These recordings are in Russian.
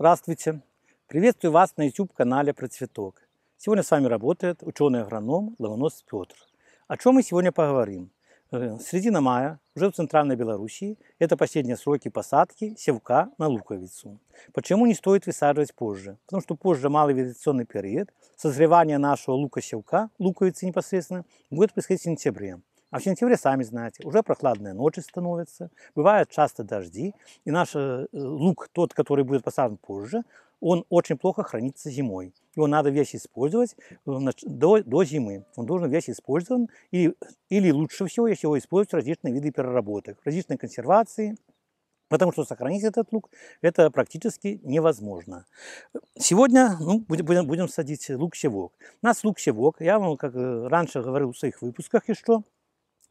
Здравствуйте! Приветствую вас на YouTube-канале Процветок. Сегодня с вами работает ученый-агроном Ломонос Петр. О чем мы сегодня поговорим? Э, середина мая, уже в Центральной Белоруссии, это последние сроки посадки севка на луковицу. Почему не стоит высаживать позже? Потому что позже малый вегетационный период, созревание нашего лука-севка, луковицы непосредственно, будет происходить в сентябре. А в сентябре, сами знаете, уже прохладные ночи становятся, бывают часто дожди, и наш э, лук, тот, который будет посажен позже, он очень плохо хранится зимой. Его надо весь использовать э, до, до зимы. Он должен весь использован, или или лучше всего, если его используют различные виды переработок, различные консервации, Потому что сохранить этот лук – это практически невозможно. Сегодня ну, будем, будем садить лук-севок. У нас лук-севок, я вам, как э, раньше говорил в своих выпусках еще,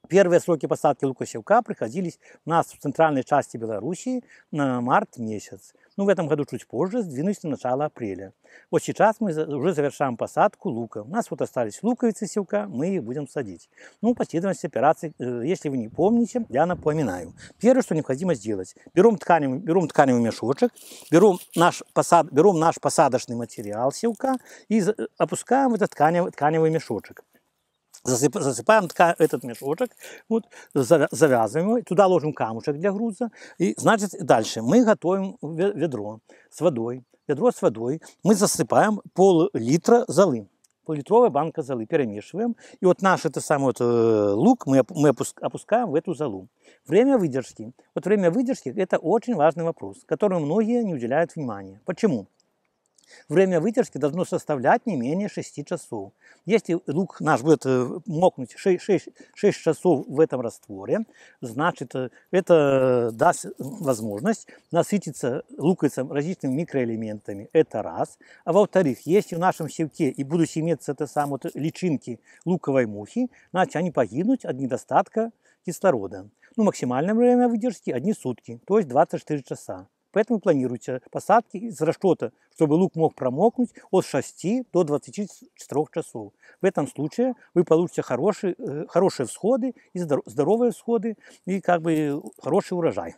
Первые сроки посадки лука-севка приходились у нас в центральной части Белоруссии на март месяц. Ну, в этом году чуть позже, сдвинулись на начало апреля. Вот сейчас мы уже завершаем посадку лука. У нас вот остались луковицы севка, мы их будем садить. Ну, последовательность операции, э, если вы не помните, я напоминаю. Первое, что необходимо сделать. Берем тканевый, берем тканевый мешочек, берем наш, посад, берем наш посадочный материал севка и э, опускаем в этот тканевый, тканевый мешочек засып, засыпаем ткань, этот мешочек, вот, завязываем его, туда ложим камушек для груза. И, значит, дальше мы готовим ведро с водой. Ведро с водой мы засыпаем пол-литра золы литровая банка золы, перемешиваем. И вот наш это самый вот, э, лук мы, мы опускаем в эту золу. Время выдержки. Вот время выдержки – это очень важный вопрос, которому многие не уделяют внимания. Почему? Время выдержки должно составлять не менее 6 часов. Если лук наш будет э, мокнуть 6, 6, 6 часов в этом растворе, значит э, это даст возможность насытиться луковицам различными микроэлементами. Это раз. А во-вторых, если в нашем севке и будут иметься это самые вот личинки луковой мухи, значит они погибнут от недостатка кислорода. Ну, максимальное время выдержки – одни сутки, то есть 24 часа. Поэтому планируются посадки из расчета, чтобы лук мог промокнуть от 6 до 24 часов. В этом случае вы получите хорошие, э, хорошие всходы, и здоровые всходы и как бы хороший урожай.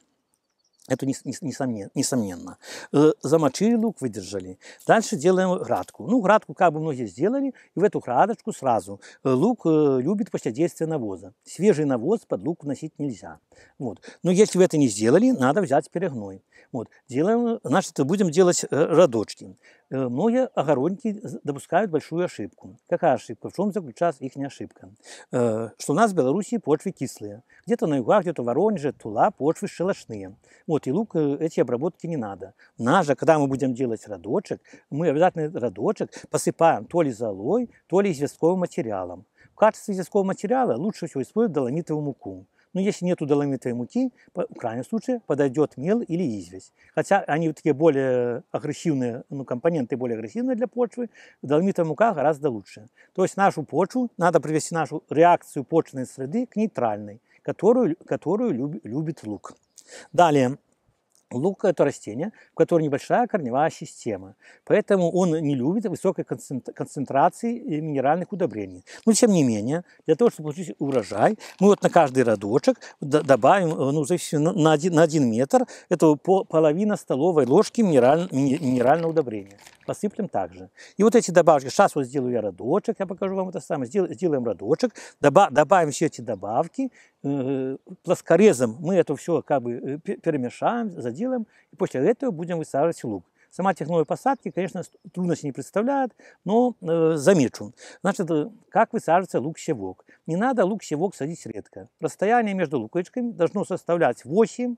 Это несомненно. Э, замочили лук, выдержали. Дальше делаем градку. Ну, градку как бы многие сделали, и в эту градочку сразу. Э, лук э, любит после действия навоза. Свежий навоз под лук вносить нельзя. Вот. Но если вы это не сделали, надо взять перегной. Вот. Делаем, значит, будем делать родочки. Э, многие огородники допускают большую ошибку. Какая ошибка? В чем заключается их ошибка? Э, что у нас в Беларуси почвы кислые. Где-то на югах, где-то в Воронеже, Тула, почвы шелошные. Вот, и лук э, эти обработки не надо. Нас же, когда мы будем делать родочек, мы обязательно родочек посыпаем то ли золой, то ли известковым материалом. В качестве известкового материала лучше всего использовать доломитовую муку. Но ну, если нету доломитовой муки, в крайнем случае подойдет мел или известь. Хотя они такие более агрессивные, ну, компоненты более агрессивные для почвы, доломитовая мука гораздо лучше. То есть нашу почву, надо привести нашу реакцию почвенной среды к нейтральной, которую, которую любит лук. Далее, Лук – это растение, у которого небольшая корневая система, поэтому он не любит высокой концентрации минеральных удобрений. Но тем не менее, для того, чтобы получить урожай, мы вот на каждый родочек добавим э, ну, на, один, на один метр, это половина столовой ложки минераль, минерального удобрения посыплем также. И вот эти добавочки, сейчас вот сделаю я родочек, я покажу вам это самое, сделаем, сделаем родочек, добав, добавим все эти добавки, э, плоскорезом мы это все как бы э, перемешаем, заделаем, и после этого будем высаживать лук. Сама технология посадки, конечно, трудности не представляет, но э, замечу. Значит, как высаживается лук-севок? Не надо лук-севок садить редко. Расстояние между луковичками должно составлять 8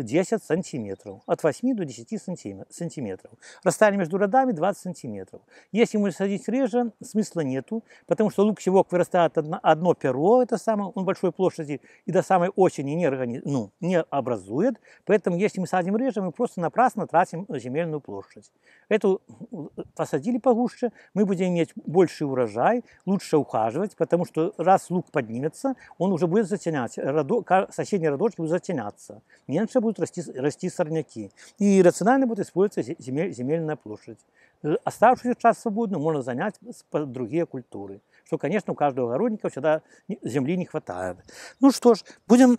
10 сантиметров, от 8 до 10 сантиметров. Расстояние между родами 20 сантиметров. Если мы садить реже, смысла нету, потому что лук-севок вырастает одно, одно перо, это самое, он большой площади, и до самой осени не, ну, не образует, поэтому если мы садим реже, мы просто напрасно тратим земельную площадь. Эту э, посадили погуще, мы будем иметь больший урожай, лучше ухаживать, потому что раз лук поднимется, он уже будет затенять, родо... соседние родочки будут затеняться. Меньше будут расти, расти сорняки. И рационально будет использоваться земель, земельная площадь. Э, Оставшуюся часть свободный можно занять под другие культуры. Что, конечно, у каждого огородника всегда земли не хватает. Ну что ж, будем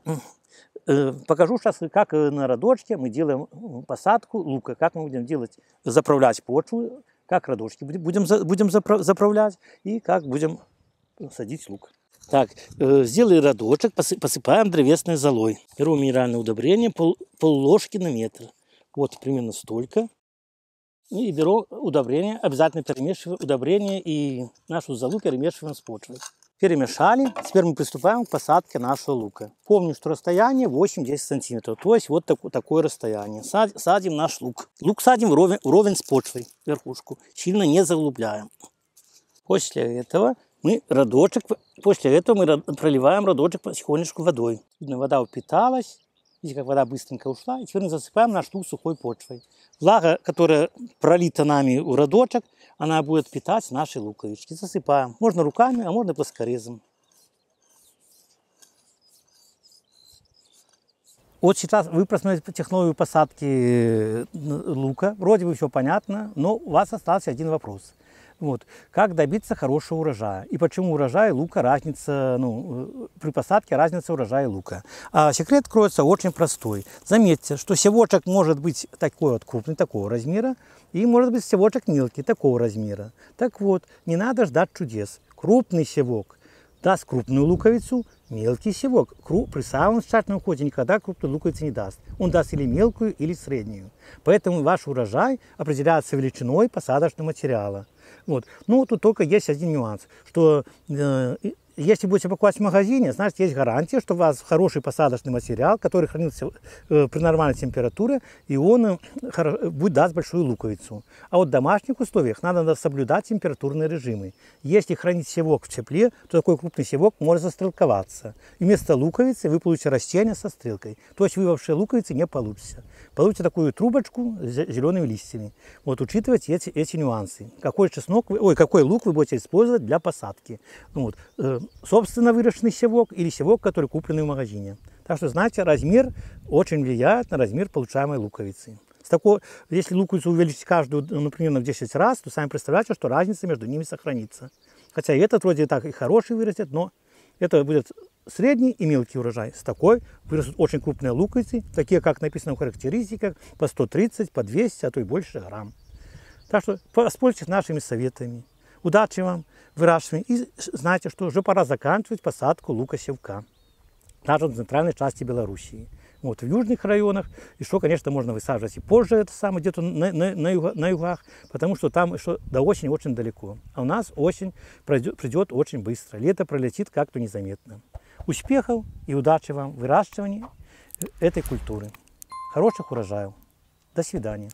э, покажу сейчас, как э, на родочке мы делаем посадку лука, как мы будем делать, заправлять почву, как родочки будем, будем заправлять и как будем садить лук. Так, э, сделали родочек, посыпаем древесной золой. Беру минеральное удобрение, пол, пол ложки на метр. Вот примерно столько. Ну и беру удобрение, обязательно перемешиваю удобрение и нашу золу перемешиваем с почвой. Перемешали, теперь мы приступаем к посадке нашего лука. Помню, что расстояние 8-10 сантиметров, то есть вот так, такое расстояние. Сад, садим наш лук. Лук садим вровень, вровень с почвой, верхушку, сильно не заглубляем. После этого мы родочек, после этого мы проливаем родочек потихонечку водой. Видно, вода упиталась, видите, как вода быстренько ушла, и теперь мы засыпаем наш тур сухой почвой. Влага, которая пролита нами у родочек, она будет питать наши луковички. Засыпаем. Можно руками, а можно плоскорезом. Вот сейчас вы просмотрели технологию посадки э, лука, вроде бы все понятно, но у вас остался один вопрос – вот. Как добиться хорошего урожая и почему урожай лука разница, ну, э, при посадке разница урожая лука. А секрет кроется очень простой. Заметьте, что севочек может быть такой вот крупный, такого размера, и может быть севочек мелкий, такого размера. Так вот, не надо ждать чудес. Крупный севок даст крупную луковицу, мелкий севок кру, при самом старшем уходе никогда крупную луковицу не даст. Он даст или мелкую, или среднюю. Поэтому ваш урожай определяется величиной посадочного материала. Вот. Ну, тут только есть один нюанс, что э, если будете покупать в магазине, значит, есть гарантия, что у вас хороший посадочный материал, который хранится э, при нормальной температуре, и он э, будет даст большую луковицу. А вот в домашних условиях надо, надо соблюдать температурные режимы. Если хранить севок в тепле, то такой крупный севок может застрелковаться. И вместо луковицы вы получите растение со стрелкой. То есть вы вообще луковицы не получите. Получите такую трубочку с зелеными листьями. Вот учитывайте эти, эти нюансы. Какой чеснок, вы, ой, какой лук вы будете использовать для посадки. Ну, вот, э, собственно выращенный севок или севок, который купленный в магазине. Так что, знаете, размер очень влияет на размер получаемой луковицы. С такой, если луковицу увеличить каждую, ну, примерно в 10 раз, то сами представляете, что разница между ними сохранится. Хотя и этот вроде так и хороший вырастет, но это будет средний и мелкий урожай. С такой вырастут очень крупные луковицы, такие, как написано в характеристиках, по 130, по 200, а то и больше грамм. Так что воспользуйтесь нашими советами. Удачи вам в выращивании. И знайте, что уже пора заканчивать посадку лука-севка. Даже в центральной части Белоруссии. Вот, в южных районах, и что, конечно, можно высаживать и позже, это самое, где-то на, на, на, юга, на югах, потому что там еще до осени очень далеко. А у нас осень пройдет, придет очень быстро, лето пролетит как-то незаметно. Успехов и удачи вам в выращивании этой культуры. Хороших урожаев. До свидания.